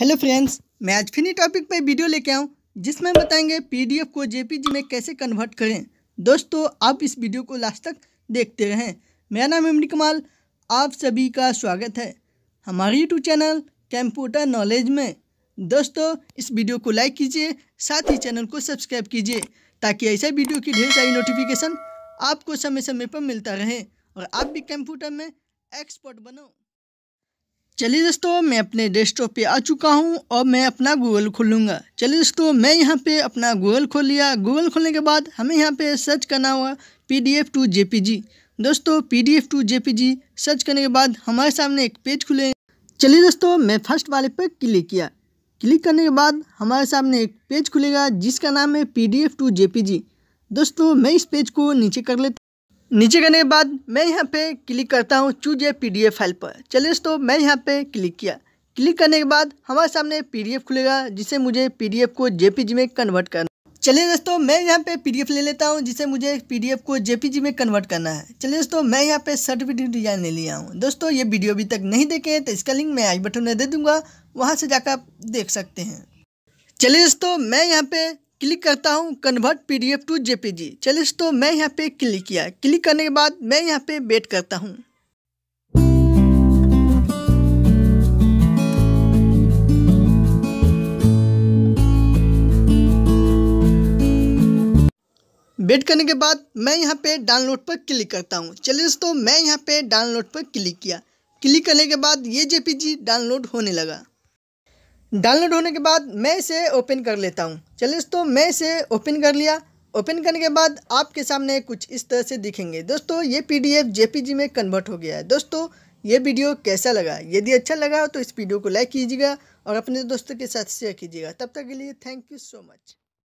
hello friends मैं आज Finney topic पर वीडियो लेके आऊँ जिसमें बताएंगे पीडीएफ को जेपीजी में कैसे कन्वर्ट करें दोस्तों आप इस वीडियो को लास्ट तक देखते रहें मेरा नाम इमरी कमाल आप सभी का स्वागत है हमारे यूट्यूब चैनल कंप्यूटर नॉलेज में दोस्तों इस वीडियो को लाइक कीजिए साथ ही चैनल को सब्सक्राइब कीजिए ताकि ऐसे वीडियो की ढेर सारी नोटिफिकेशन आपको समय समय पर मिलता रहे और आप भी कंप्यूटर में एक्सपर्ट बनो चलिए दोस्तों मैं अपने डेस्कटॉप पे आ चुका हूँ और मैं अपना गूगल खोलूँगा चलिए दोस्तों मैं यहाँ पे अपना गूगल खोल लिया गूगल खोलने के बाद हमें यहाँ पे सर्च करना होगा P D F to J P G दोस्तों P D F to J P G search करने के बाद हमारे सामने एक पेज खुले चलिए दोस्तों मैं फर्स्ट वाले पर क्लिक किया क्लिक करने के बाद हमारे सामने एक पेज खुलेगा जिसका नाम है P D F to J P G दोस्तों मैं इस पेज को नीचे कर लेता नीचे करने के बाद मैं यहाँ पे क्लिक करता हूँ चूज ए पी फाइल पर चलिए दोस्तों मैं यहाँ पे क्लिक किया क्लिक करने के बाद हमारे सामने पीडीएफ खुलेगा जिसे मुझे पीडीएफ को जेपीजी में कन्वर्ट करना चलिए दोस्तों मैं यहाँ पे पीडीएफ ले लेता हूँ जिसे मुझे पीडीएफ को जेपीजी में कन्वर्ट करना है चलिए दोस्तों मैं यहाँ पे सर्टिफिकेट डिजाइन ले लिया हूँ दोस्तों ये वीडियो अभी तक नहीं देखे तो इसका लिंक मैं आई बटन में दे दूंगा वहाँ से जाकर आप देख सकते हैं चलिए दोस्तों मैं यहाँ पे क्लिक करता हूँ convert P D F to JPG चलिए तो मैं यहाँ पे क्लिक किया क्लिक करने के बाद मैं यहाँ पे वेट करता हूँ वेट करने के बाद मैं यहाँ पे डाउनलोड पर क्लिक करता हूँ चलिए दोस्तों मैं यहाँ पे डाउनलोड पर क्लिक किया क्लिक करने के बाद ये जेपीजी डाउनलोड होने लगा डाउनलोड होने के बाद मैं इसे ओपन कर लेता हूँ चलिए दोस्तों मैं इसे ओपन कर लिया ओपन करने के बाद आपके सामने कुछ इस तरह से दिखेंगे दोस्तों ये पीडीएफ जेपीजी में कन्वर्ट हो गया है दोस्तों ये वीडियो कैसा लगा यदि अच्छा लगा तो इस वीडियो को लाइक कीजिएगा और अपने दोस्तों के साथ शेयर कीजिएगा तब तक के लिए थैंक यू सो मच